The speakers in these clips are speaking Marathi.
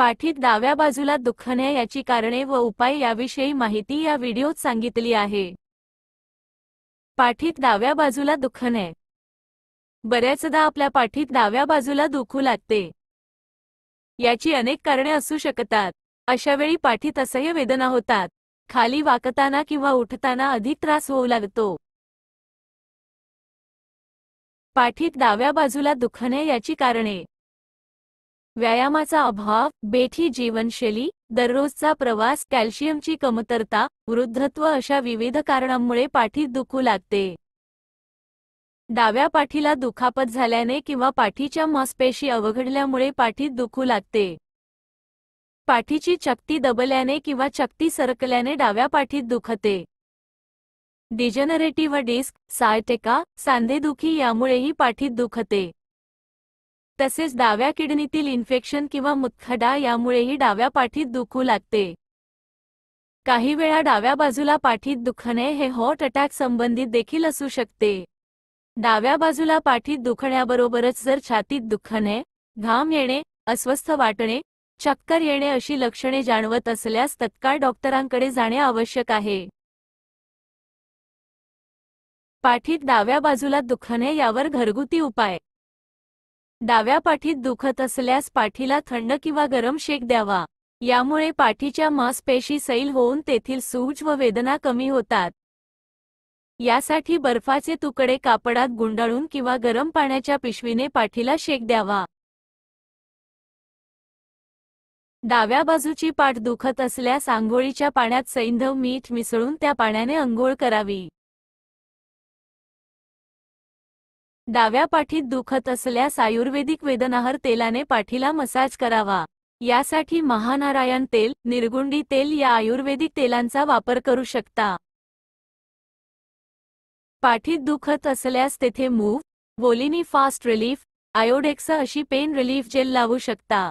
पाठीत डाव्या बाजूला दुखणे याची कारणे व उपाय याविषयी माहिती या व्हिडिओत सांगितली आहे पाठीत डाव्या बाजूला दुखणे बऱ्याचदा आपल्या पाठीत डाव्या बाजूला दुखू लागते याची अनेक कारणे असू शकतात अशा वेळी पाठीत असह्य वेदना होतात खाली वाकताना किंवा उठताना अधिक त्रास होऊ लागतो पाठीत डाव्या बाजूला दुखणे याची कारणे व्यायामाचा अभाव बेठी जीवनशैली दररोजचा प्रवास कॅल्शियमची कमतरता वृद्धत्व अशा विविध कारणांमुळे पाठीत दुखू लागते डाव्या पाठीला दुखापत झाल्याने किंवा पाठीच्या मांसपेशी अवघडल्यामुळे पाठीत दुखू लागते पाठीची चक्ती दबल्याने किंवा चक्ती सरकल्याने डाव्या पाठीत दुखते डिजनरेटिव्ह डिस्क सायटेका सांधेदुखी यामुळेही पाठीत दुखते तसेच डाव्या किडनीतील इन्फेक्शन किंवा मुतखडा यामुळेही डाव्या पाठीत दुखू लागते काही वेळा डाव्या बाजूला पाठीत दुखणे हे हॉट अटॅक संबंधित देखील असू शकते डाव्या बाजूला पाठीत दुखण्याबरोबरच जर छातीत दुखणे घाम येणे अस्वस्थ वाटणे चक्कर येणे अशी लक्षणे जाणवत असल्यास तत्काळ डॉक्टरांकडे जाणे आवश्यक आहे पाठीत डाव्या बाजूला दुखणे यावर घरगुती उपाय डाव्या पाठीत दुखत असल्यास पाठीला थंड किंवा गरम शेक द्यावा यामुळे पाठीच्या मांसपेशी सैल होऊन तेथील सूज व वेदना कमी होतात यासाठी बर्फाचे तुकडे कापडात गुंडाळून किंवा गरम पाण्याच्या पिशवीने पाठीला शेक द्यावा डाव्या बाजूची पाठ दुखत असल्यास आंघोळीच्या पाण्यात सैंधव मीठ मिसळून त्या पाण्याने अंघोळ करावी डाव्या पाठीत दुखत असल्यास आयुर्वेदिक वेदनाहर तेलाने पाठीला मसाज करावा यासाठी महानारायण तेल निर्गुंडी तेल या आयुर्वेदिक तेलांचा वापर करू शकता पाठीत दुखत असल्यास तेथे Move Volini Fast Relief Iodex अशी पेन रिलीफ जेल लावू शकता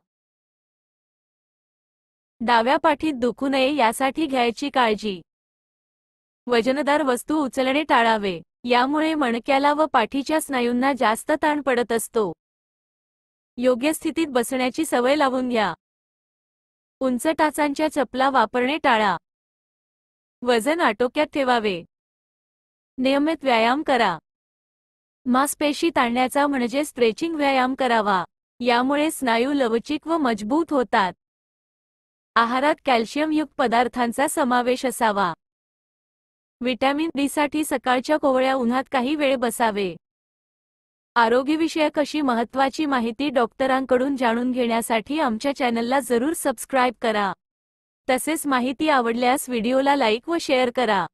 डाव्या पाठीत दुखू नये यासाठी घ्यायची काळजी वजनदार वस्तू उचलणे टाळावे यामुळे मणक्याला व पाठीच्या स्नायूंना जास्त ताण पडत असतो योग्य स्थितीत बसण्याची सवय लावून घ्या उंच टाचांच्या चपला वापरणे टाळा वजन आटोक्यात ठेवावे नियमित व्यायाम करा मांसपेशी ताणण्याचा म्हणजे स्ट्रेचिंग व्यायाम करावा यामुळे स्नायू लवचिक व मजबूत होतात आहारात कॅल्शियमयुक्त पदार्थांचा समावेश असावा व्हिटॅमिन डी साठी सकाळच्या कोवळ्या उन्हात काही वेळ बसावे आरोग्यविषयक अशी महत्त्वाची माहिती डॉक्टरांकडून जाणून घेण्यासाठी आमच्या चॅनलला जरूर सबस्क्राईब करा तसेच माहिती आवडल्यास व्हिडिओला लाईक व शेअर करा